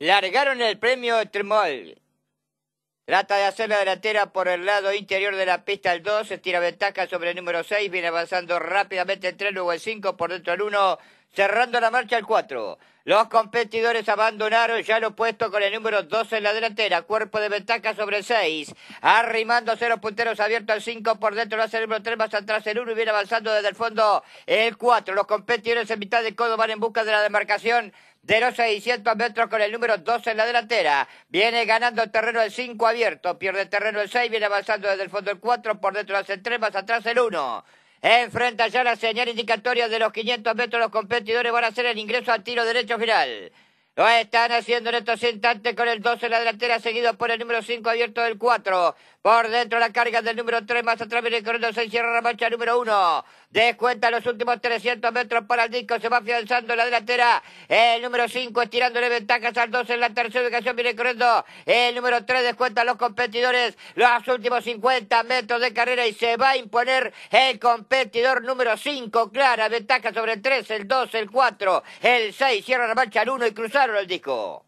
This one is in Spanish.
Largaron el premio Tremol. Trata de hacer la delantera por el lado interior de la pista el 2, estira ventaja sobre el número 6, viene avanzando rápidamente el 3, luego el 5, por dentro el 1, cerrando la marcha el 4. Los competidores abandonaron ya lo puesto con el número 12 en la delantera. Cuerpo de ventaja sobre el 6. ...arrimando cero punteros abierto al 5. Por dentro lo hace el número 3. Más atrás el 1. Y viene avanzando desde el fondo el 4. Los competidores en mitad de codo van en busca de la demarcación de los 600 metros con el número 12 en la delantera. Viene ganando el terreno el 5 abierto, pierde terreno el 6, viene avanzando desde el fondo el 4, por dentro las más atrás el 1. Enfrenta ya la señal indicatoria de los 500 metros. Los competidores van a hacer el ingreso al tiro derecho final. Lo están haciendo en estos instantes con el 12 en la delantera, seguido por el número 5 abierto del 4. Por dentro la carga del número 3, más atrás viene corriendo ...se cierra la marcha número 1. Descuenta los últimos 300 metros para el disco. Se va afianzando la delantera. El número 5 estirándole ventajas al 2 en la tercera ubicación. Viene corriendo. El número 3 descuenta a los competidores los últimos 50 metros de carrera y se va a imponer el competidor número 5. Clara ventaja sobre el 3, el 2, el 4, el 6. Cierra la marcha al 1 y cruzaron el disco.